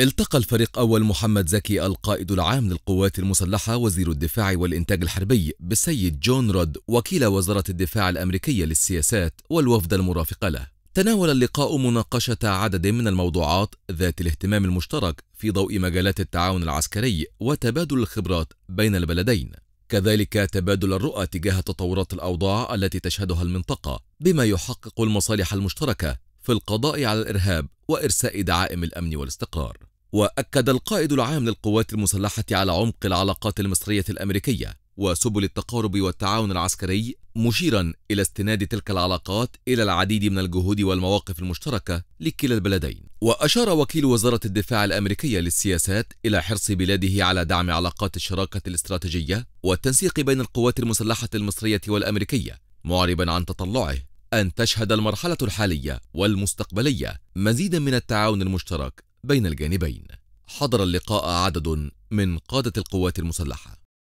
التقى الفريق أول محمد زكي القائد العام للقوات المسلحة وزير الدفاع والإنتاج الحربي بالسيد جون رود وكيل وزارة الدفاع الأمريكية للسياسات والوفد المرافق له تناول اللقاء مناقشة عدد من الموضوعات ذات الاهتمام المشترك في ضوء مجالات التعاون العسكري وتبادل الخبرات بين البلدين كذلك تبادل الرؤى تجاه تطورات الأوضاع التي تشهدها المنطقة بما يحقق المصالح المشتركة في القضاء على الإرهاب وإرساء دعائم الأمن والاستقرار وأكد القائد العام للقوات المسلحة على عمق العلاقات المصرية الأمريكية وسبل التقارب والتعاون العسكري مشيرا الى استناد تلك العلاقات الى العديد من الجهود والمواقف المشتركه لكلا البلدين واشار وكيل وزاره الدفاع الامريكيه للسياسات الى حرص بلاده على دعم علاقات الشراكه الاستراتيجيه والتنسيق بين القوات المسلحه المصريه والامريكيه معربا عن تطلعه أن تشهد المرحلة الحالية والمستقبلية مزيدا من التعاون المشترك بين الجانبين حضر اللقاء عدد من قادة القوات المسلحة